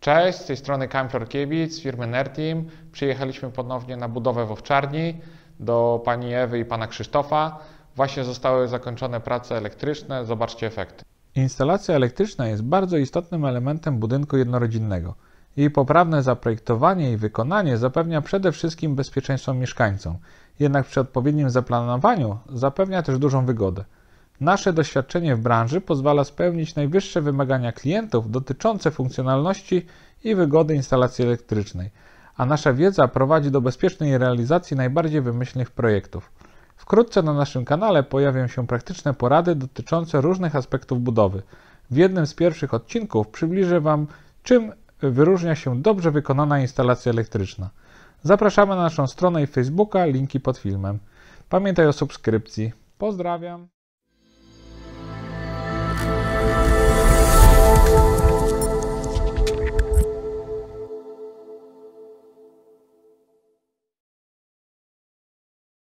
Cześć, z tej strony Kamfior Orkiewicz z firmy Nerteam. Przyjechaliśmy ponownie na budowę w Owczarni do pani Ewy i pana Krzysztofa. Właśnie zostały zakończone prace elektryczne, zobaczcie efekty. Instalacja elektryczna jest bardzo istotnym elementem budynku jednorodzinnego. Jej poprawne zaprojektowanie i wykonanie zapewnia przede wszystkim bezpieczeństwo mieszkańcom, jednak przy odpowiednim zaplanowaniu zapewnia też dużą wygodę. Nasze doświadczenie w branży pozwala spełnić najwyższe wymagania klientów dotyczące funkcjonalności i wygody instalacji elektrycznej, a nasza wiedza prowadzi do bezpiecznej realizacji najbardziej wymyślnych projektów. Wkrótce na naszym kanale pojawią się praktyczne porady dotyczące różnych aspektów budowy. W jednym z pierwszych odcinków przybliżę Wam, czym wyróżnia się dobrze wykonana instalacja elektryczna. Zapraszamy na naszą stronę i Facebooka, linki pod filmem. Pamiętaj o subskrypcji. Pozdrawiam!